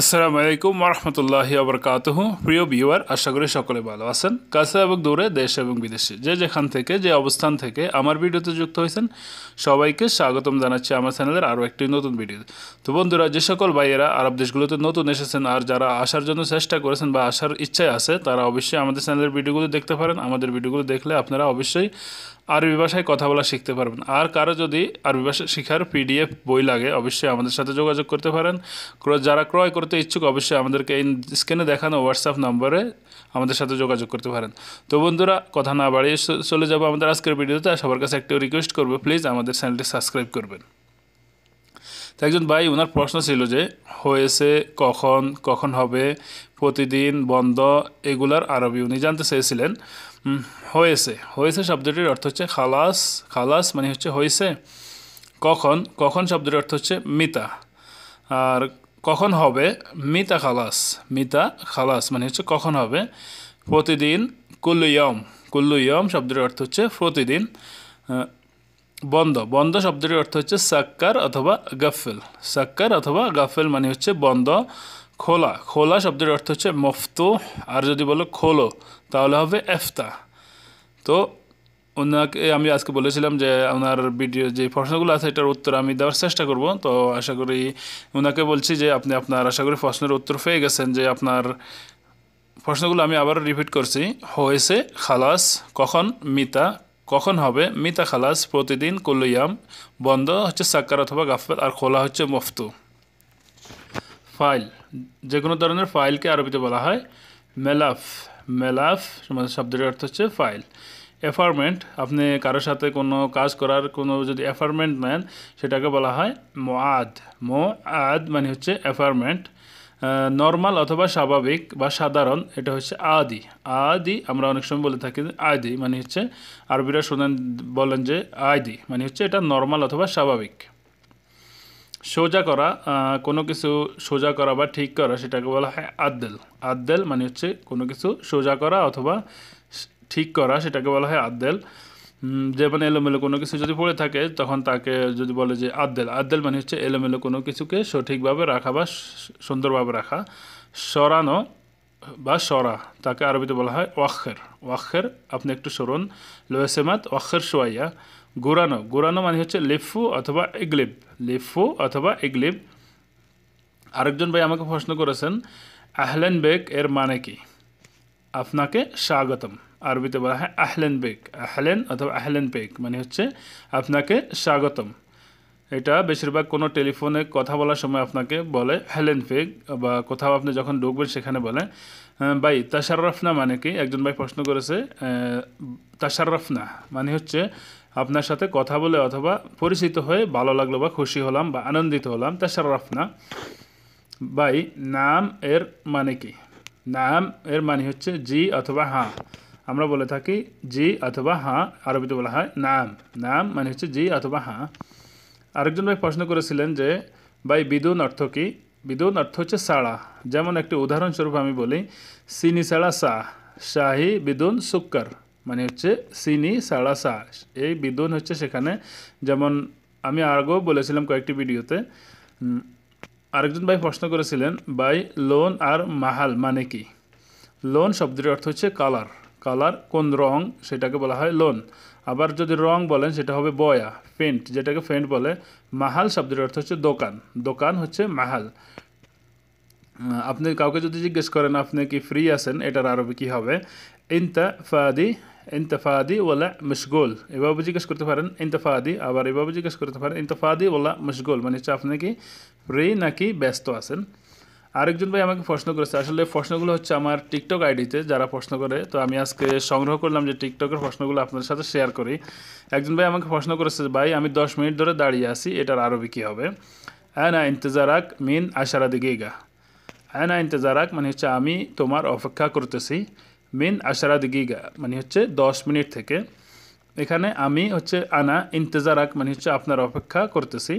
আসসালামু আলাইকুম রহমতুল্লাহ আবরকাতহ প্রিয় বিওয়ার আশা করি সকলে ভালো আছেন কাছে এবং দূরে দেশ এবং বিদেশে যে যেখান থেকে যে অবস্থান থেকে আমার ভিডিওতে যুক্ত হয়েছেন সবাইকে স্বাগতম জানাচ্ছি আমার চ্যানেলের আরও একটি নতুন ভিডিও তো বন্ধুরা যে সকল ভাইয়েরা আরব দেশগুলোতে নতুন এসেছেন আর যারা আসার জন্য চেষ্টা করেছেন বা আসার ইচ্ছায় আছে তারা অবশ্যই আমাদের চ্যানেলের ভিডিওগুলো দেখতে পারেন আমাদের ভিডিওগুলো দেখলে আপনারা অবশ্যই আরবি ভাষায় কথা বলা শিখতে পারবেন আর কারো যদি আরবি ভাষা শেখার পিডিএফ বই লাগে অবশ্যই আমাদের সাথে যোগাযোগ করতে পারেন যারা ক্রয় করতে ইচ্ছুক অবশ্যই আমাদেরকে এই স্ক্রিনে দেখানো হোয়াটসঅ্যাপ নম্বরে আমাদের সাথে যোগাযোগ করতে পারেন তো বন্ধুরা কথা না বাড়িয়ে চলে যাবো আমাদের আজকের ভিডিওতে সবার কাছে একটু রিকোয়েস্ট করবো প্লিজ আমাদের চ্যানেলটি সাবস্ক্রাইব করবেন তো একজন ভাই ওনার প্রশ্ন ছিল যে হয়েছে কখন কখন হবে প্রতিদিন বন্ধ এগুলার আরবি উনি জানতে চেয়েছিলেন হয়েছে হয়েছে শব্দটির অর্থ হচ্ছে খালাস খালাস মানে হচ্ছে হয়েছে কখন কখন শব্দটির অর্থ হচ্ছে মিতা আর কখন হবে মিতা খালাস মিতা খালাস মানে হচ্ছে কখন হবে প্রতিদিন কুল্লুয়ম কুল্লুয়ম শব্দের অর্থ হচ্ছে প্রতিদিন বন্ধ বন্ধ শব্দটির অর্থ হচ্ছে সাক্কার অথবা গাফেল সাক্কার অথবা গাফেল মানে হচ্ছে বন্ধ খোলা খোলা শব্দের অর্থ হচ্ছে মফতো আর যদি বলো খোলো তাহলে হবে এফতা তো ওনাকে আমি আজকে বলেছিলাম যে ওনার ভিডিও যে প্রশ্নগুলো আছে এটার উত্তর আমি দেওয়ার চেষ্টা করব তো আশা করি ওনাকে বলছি যে আপনি আপনার আশা করি প্রশ্নের উত্তর পেয়ে গেছেন যে আপনার প্রশ্নগুলো আমি আবার রিপিট করছি হয়েছে খালাস কখন মিতা কখন হবে মিতা খালাস প্রতিদিন কুল্লুয়াম বন্ধ হচ্ছে সাক্কার অথবা গাফের আর খোলা হচ্ছে মফতু ফাইল যে কোনো ধরনের ফাইলকে আরবিতে বলা হয় মেলাফ মেলাফ মানে শব্দটির অর্থ হচ্ছে ফাইল অ্যাফারমেন্ট আপনি কারোর সাথে কোনো কাজ করার কোনো যদি অ্যাফারমেন্ট নেন সেটাকে বলা হয় মো আদ মো আদ মানে হচ্ছে অ্যাফারমেন্ট নর্মাল অথবা স্বাভাবিক বা সাধারণ এটা হচ্ছে আদি আদি আমরা অনেক সময় বলে থাকি আদি মানে হচ্ছে আরবিরা শোনেন বলেন যে আদি মানে হচ্ছে এটা নর্মাল অথবা স্বাভাবিক সোজা করা কোনো কিছু সোজা করা বা ঠিক করা সেটাকে বলা হয় আদ্দেল আদ্দেল মানে হচ্ছে কোনো কিছু সোজা করা অথবা ঠিক করা সেটাকে বলা হয় আদ্দেল মানে এলোমেলো কোনো কিছু যদি পড়ে থাকে তখন তাকে যদি বলে যে আদ্দেল আদ্দেল মানে হচ্ছে এলোমেলো কোনো কিছুকে সঠিকভাবে রাখা বা সুন্দরভাবে রাখা সরানো বা সরা তাকে আরবিতে বলা হয় ওয়াক্ষের ওয়াক্ষের আপনি একটু সরুন লোয়েসেমাত ওয়াক্ষের সোয়াইয়া গোরানো গোরানো মানে হচ্ছে লেফু অথবা এগলিপ লেফু অথবা এগলিপ আরেকজন ভাই আমাকে প্রশ্ন করেছেন আহলেন বেগ এর মানে কি আপনাকে স্বাগতম আরবিতে বলা হয় আহলেন বেগ আহলেন অথবা আহলেন বেগ মানে হচ্ছে আপনাকে স্বাগতম এটা বেশিরভাগ কোনো টেলিফোনে কথা বলার সময় আপনাকে বলে হেলেন ফেক বা কোথাও আপনি যখন ঢুকবেন সেখানে বলে ভাই তাশাররফনা মানে কি একজন ভাই প্রশ্ন করেছে তাশাররফনা মানে হচ্ছে আপনার সাথে কথা বলে অথবা পরিচিত হয়ে ভালো লাগলো বা খুশি হলাম বা আনন্দিত হলাম তাশাররফনা ভাই নাম এর মানে কি নাম এর মানে হচ্ছে জি অথবা হাঁ আমরা বলে থাকি জি অথবা হাঁ আরবিতে বলা হয় নাম নাম মানে হচ্ছে জি অথবা হাঁ আরেকজন ভাই প্রশ্ন করেছিলেন যে ভাই বিদুন অর্থ কি বিদুন অর্থ হচ্ছে সাড়া যেমন একটি উদাহরণস্বরূপ আমি বলি সিনি সাড়া সা শাহি বিদুন সুক্কর মানে হচ্ছে সিনি সাড়া সা এই বিদুন হচ্ছে সেখানে যেমন আমি আগেও বলেছিলাম কয়েকটি ভিডিওতে আরেকজন ভাই প্রশ্ন করেছিলেন বাই লোন আর মাহাল মানে কি লোন শব্দটির অর্থ হচ্ছে কালার কালার কোন রং সেটাকে বলা হয় লোন আবার যদি রং বলেন সেটা হবে বয়া পেন্ট যেটাকে পেন্ট বলে মাহাল শব্দের অর্থ হচ্ছে দোকান দোকান হচ্ছে মাহাল আপনি কাউকে যদি জিজ্ঞেস করেন আপনি কি ফ্রি আছেন এটার আরবি কি হবে ইনতা ফাদি ইন্তফাদি ওলা মুশগোল এভাবে জিজ্ঞেস করতে পারেন ইন্তফাদি আবার এভাবে জিজ্ঞেস করতে পারেন ইন্তফাদি ওলা মশগুল মানে হচ্ছে আপনি কি ফ্রি নাকি ব্যস্ত আছেন আরেকজন ভাই আমাকে প্রশ্ন করেছে আসলে প্রশ্নগুলো হচ্ছে আমার টিকটক আইডিতে যারা প্রশ্ন করে তো আমি আজকে সংগ্রহ করলাম যে টিকটকের প্রশ্নগুলো আপনাদের সাথে শেয়ার করি একজন ভাই আমাকে প্রশ্ন করেছে ভাই আমি দশ মিনিট ধরে দাঁড়িয়ে আছি এটার আরও কী হবে অ্যানা ইন্তজারাক মিন আশারা দিকে গা অ্যানা ইন্তজারাক মানে হচ্ছে আমি তোমার অপেক্ষা করতেছি মিন আশারা দিকে গা মানে হচ্ছে দশ মিনিট থেকে এখানে আমি হচ্ছে আনা ইন্তজারাক মানে হচ্ছে আপনার অপেক্ষা করতেছি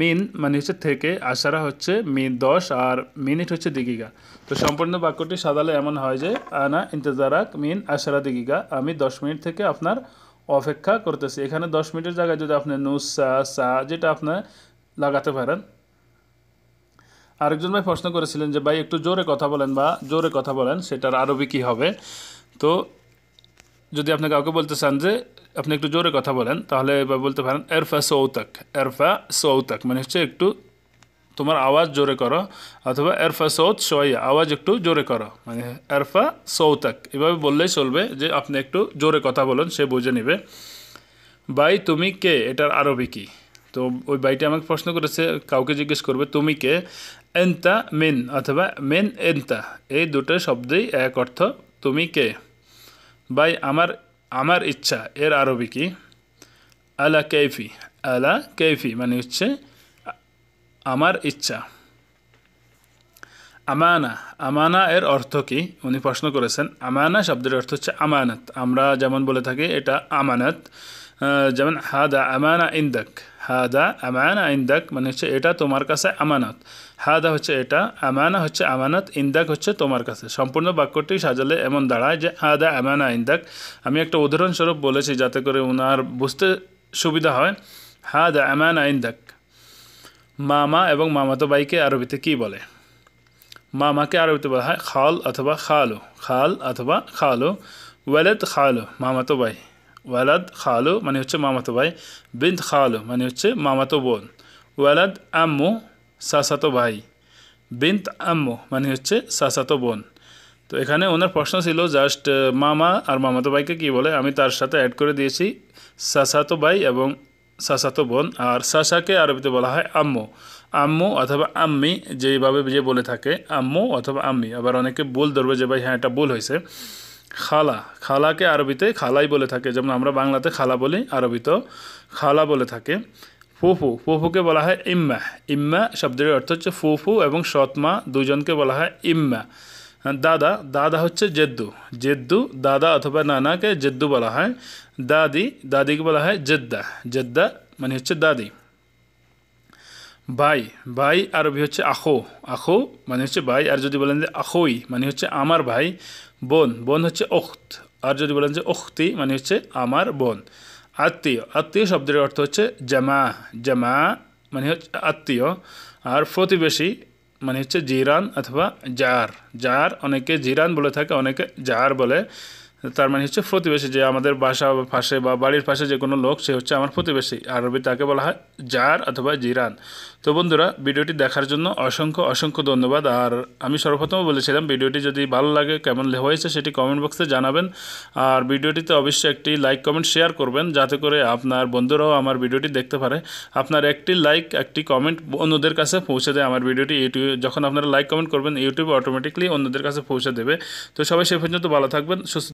মিন মানে হচ্ছে থেকে আশারা হচ্ছে মি দশ আর মিনিট হচ্ছে দিগিগা তো সম্পূর্ণ বাক্যটি সাদালে এমন হয় যে আনা ইন্তজারাক মিন আশারা দিগিগা আমি দশ মিনিট থেকে আপনার অপেক্ষা করতেছি এখানে দশ মিনিটের জায়গায় যদি আপনি নুস সা সা যেটা আপনার লাগাতে পারেন আরেকজন ভাই প্রশ্ন করেছিলেন যে ভাই একটু জোরে কথা বলেন বা জোরে কথা বলেন সেটার আরবি কি হবে তো যদি আপনি কাউকে বলতে চান যে আপনি একটু জোরে কথা বলেন তাহলে বলতে পারেন এরফা সৌতাক এরফা সৌতাক মানে হচ্ছে একটু তোমার আওয়াজ জোরে করো অথবা এরফা সৌত সোয়াইয়া আওয়াজ একটু জোরে করো মানে এরফা সৌতাক এভাবে বললেই চলবে যে আপনি একটু জোরে কথা বলেন সে বুঝে নেবে বাই তুমি কে এটার আরবি কি তো ওই বাইটি আমাকে প্রশ্ন করেছে কাউকে জিজ্ঞেস করবে তুমি কে এনতা মেন অথবা মেন এনতা এই দুটো শব্দেই এক অর্থ তুমি কে বাই আমার আমার ইচ্ছা এর আরবি কি আলা কেফি আলা কেফি মানে হচ্ছে আমার ইচ্ছা আমানা আমানা এর অর্থ কি উনি প্রশ্ন করেছেন আমানা শব্দের অর্থ হচ্ছে আমানত আমরা যেমন বলে থাকি এটা আমানত যেমন হাদা আমানা ইন্দাক হাদা আমানা ইন্দাক মানে হচ্ছে এটা তোমার কাছে আমানত হাদা হচ্ছে এটা আমানা হচ্ছে আমানত ইন্দাক হচ্ছে তোমার কাছে সম্পূর্ণ বাক্যটি সাজালে এমন দাঁড়ায় যে হাদা আমানা ইন্দাক আমি একটা উদাহরণস্বরূপ বলেছি যাতে করে ওনার বুঝতে সুবিধা হয় হাদা আমানা ইন্দাক মামা এবং মামাতো বাইকে আরবিতে কি বলে মামাকে আরবিতে বলা হয় খাল অথবা খালো খাল অথবা খালো ওয়ালেদ খালো মামাতো ভাই ওয়ালাদ খালো মানে হচ্ছে মামাতো ভাই বিন্ত খালো মানে হচ্ছে মামাতো বোন ওয়ালাদ আম্মু সাসাতো ভাই বিন্ত আম্মু মানে হচ্ছে সাসাতো বোন তো এখানে ওনার প্রশ্ন ছিল জাস্ট মামা আর মামাতো ভাইকে কি বলে আমি তার সাথে অ্যাড করে দিয়েছি সাসাতো ভাই এবং সাসাতো বোন আর সাসাকে আরবিতে বলা হয় আম্মু আম্মু অথবা আম্মি যেভাবে যে বলে থাকে আম্মু অথবা আম্মি আবার অনেকে ভুল ধরবে যে ভাই হ্যাঁ এটা ভুল হয়েছে খালা খালাকে আরবিতে খালাই বলে থাকে যেমন আমরা বাংলাতে খালা বলি আরবিতেও খালা বলে থাকে ফুফু ফুফুকে বলা হয় ইম্মা ইম্মা শব্দের অর্থ হচ্ছে ফুফু এবং সৎমা দুজনকে বলা হয় ইম্মা হ্যাঁ, দাদা দাদা হচ্ছে জেদ্দু জেদ্দু দাদা অথবা নানাকে জেদ্দু বলা হয় দাদি দাদিকে বলা হয় জেদ্দা জেদ্দা মানে হচ্ছে দাদি ভাই ভাই আরবি হচ্ছে আখো আখো মানে হচ্ছে ভাই আর যদি বলেন যে আখোই মানে হচ্ছে আমার ভাই বোন বোন হচ্ছে ওখত আর যদি বলেন যে ওখতি মানে হচ্ছে আমার বোন আত্মীয় আত্মীয় শব্দের অর্থ হচ্ছে জামা জামা মানে হচ্ছে আত্মীয় আর প্রতিবেশী মানে হচ্ছে জিরান অথবা জার জার অনেকে জিরান বলে থাকে অনেকে জার বলে তার মানে হচ্ছে প্রতিবেশী যে আমাদের বাসা বা পাশে বা বাড়ির পাশে যে কোনো লোক সে হচ্ছে আমার প্রতিবেশী আরবি তাকে বলা হয় জার অথবা জিরান তো বন্ধুরা ভিডিওটি দেখার জন্য অসংখ্য অসংখ্য ধন্যবাদ আর আমি সর্বপ্রথম বলেছিলাম ভিডিওটি যদি ভালো লাগে কেমন হয়েছে সেটি কমেন্ট বক্সে জানাবেন আর ভিডিওটিতে অবশ্যই একটি লাইক কমেন্ট শেয়ার করবেন যাতে করে আপনার বন্ধুরাও আমার ভিডিওটি দেখতে পারে আপনার একটি লাইক একটি কমেন্ট অন্যদের কাছে পৌঁছে দেয় আমার ভিডিওটি ইউটিউব যখন আপনারা লাইক কমেন্ট করবেন ইউটিউব অটোমেটিকলি অন্যদের কাছে পৌঁছে দেবে তো সবাই সে পর্যন্ত ভালো থাকবেন সুস্থ